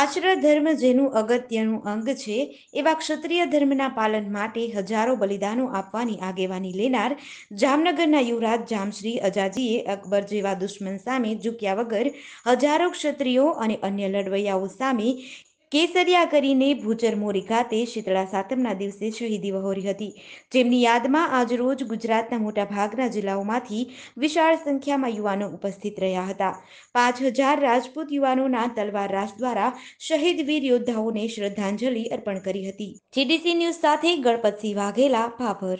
આચરા ધર્મ જેનું અગત્યનું અંગ છે એવા ક્ષત્રિય ધર્મના પાલન માટે હજારો બલિદાનો આપવાની આગેવાની લેનાર જામનગરના યુવરાજ જામશ્રી અજાજીએ અકબર જેવા દુશ્મન સામે ઝૂક્યા વગર હજારો ક્ષત્રિયો અને અન્ય લડવૈયાઓ સામે કેસરિયા કરીને ભૂચર મોરી ખાતે શીતળા સાતમના દિવસે શહીદી વહોરી હતી જેમની યાદમાં આજરોજ ગુજરાતના મોટાભાગના જિલ્લાઓમાંથી વિશાળ સંખ્યામાં યુવાનો ઉપસ્થિત રહ્યા હતા પાંચ હજાર રાજપૂત યુવાનોના તલવાર રાસ દ્વારા શહીદ વીર યોદ્ધાઓને શ્રદ્ધાંજલિ અર્પણ કરી હતી જીડીસી ન્યૂઝ સાથે ગણપતસિંહ વાઘેલા ભાભર